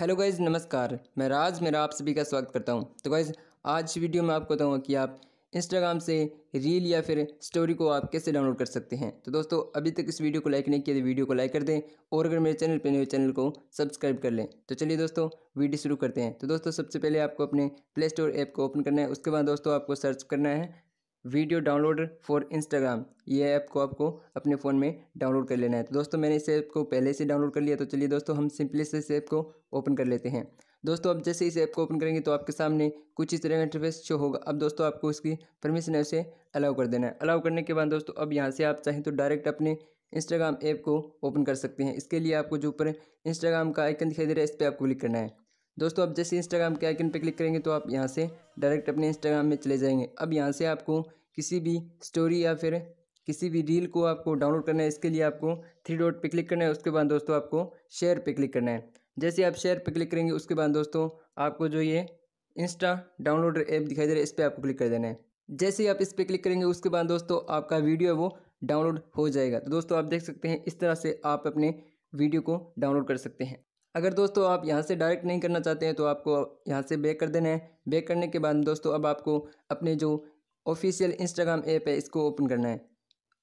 hello guys नमस्कार मैं राज मेरा आप सभी का स्वागत करता हूँ तो गाइज़ आज वीडियो में आपको बताऊँगा कि आप इंस्टाग्राम से रील या फिर स्टोरी को आप कैसे डाउनलोड कर सकते हैं तो दोस्तों अभी तक इस वीडियो को लाइक नहीं किया तो वीडियो को लाइक कर दें और अगर मेरे चैनल पर नए चैनल को सब्सक्राइब कर लें तो चलिए दोस्तों वीडियो शुरू करते हैं तो दोस्तों सबसे पहले आपको अपने प्ले स्टोर ऐप को ओपन करना है उसके बाद दोस्तों आपको सर्च करना है वीडियो डाउनलोडर फॉर इंस्टाग्राम ये ऐप को आपको अपने फ़ोन में डाउनलोड कर लेना है तो दोस्तों मैंने इस ऐप को पहले से डाउनलोड कर लिया तो चलिए दोस्तों हम सिंपली से इस ऐप को ओपन कर लेते हैं दोस्तों अब जैसे इस ऐप को ओपन करेंगे तो आपके सामने कुछ इस तरह का इंटरफेस शो होगा अब दोस्तों आपको इसकी परमिशन है उसे अलाउ कर देना है अलाउ करने के बाद दोस्तों अब यहाँ से आप चाहें तो डायरेक्ट अपने इंस्टाग्राम ऐप को ओपन कर सकते हैं इसके लिए आपको जो ऊपर इंस्टाग्राम का आइकन दिखाई दे रहा है इस पर आपको क्लिक करना है दोस्तों अब जैसे इंस्टाग्राम के आइकन पर क्लिक करेंगे तो आप यहाँ से डायरेक्ट अपने इंस्टाग्राम में चले जाएंगे अब यहाँ से आपको किसी भी स्टोरी या फिर किसी भी रील को आपको डाउनलोड करना है इसके लिए आपको थ्री डॉट पे क्लिक करना है उसके बाद दोस्तों आपको शेयर पे क्लिक करना है जैसे आप शेयर पे क्लिक करेंगे उसके बाद दोस्तों आपको जो ये इंस्टा डाउनलोड ऐप दिखाई दे रहा है इस पर आपको क्लिक कर देना है जैसे ही आप इस पर क्लिक करेंगे उसके बाद दोस्तों आपका वीडियो वो डाउनलोड हो जाएगा तो दोस्तों आप देख सकते हैं इस तरह से आप अपने वीडियो को डाउनलोड कर सकते हैं अगर दोस्तों आप यहाँ से डायरेक्ट नहीं करना चाहते हैं तो आपको यहाँ से बैक कर देना है बैक करने के बाद दोस्तों अब आपको अपने जो ऑफिशियल इंस्टाग्राम ऐप है इसको ओपन करना है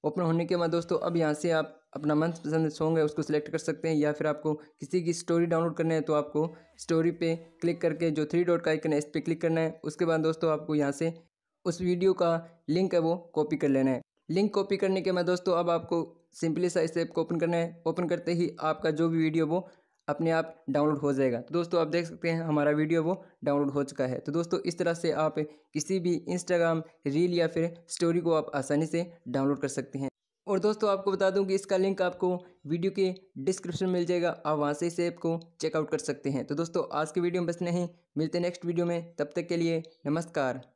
ओपन होने के बाद दोस्तों अब यहाँ से आप अपना मनपसंद सॉन्ग है उसको सिलेक्ट कर सकते हैं या फिर आपको किसी की स्टोरी डाउनलोड करना है तो आपको स्टोरी पे क्लिक करके जो थ्री डॉट का आइकन है इस पर क्लिक करना है उसके बाद दोस्तों आपको यहाँ से उस वीडियो का लिंक है वो कॉपी कर लेना है लिंक कॉपी करने के बाद दोस्तों अब आपको सिंपली सा इस ऐप को ओपन करना है ओपन करते ही आपका जो भी वीडियो वो अपने आप डाउनलोड हो जाएगा तो दोस्तों आप देख सकते हैं हमारा वीडियो वो डाउनलोड हो चुका है तो दोस्तों इस तरह से आप किसी भी इंस्टाग्राम रील या फिर स्टोरी को आप आसानी से डाउनलोड कर सकते हैं और दोस्तों आपको बता दूं कि इसका लिंक आपको वीडियो के डिस्क्रिप्शन में मिल जाएगा आप वहाँ से इस ऐप को चेकआउट कर सकते हैं तो दोस्तों आज के वीडियो में बस नहीं मिलते नेक्स्ट वीडियो में तब तक के लिए नमस्कार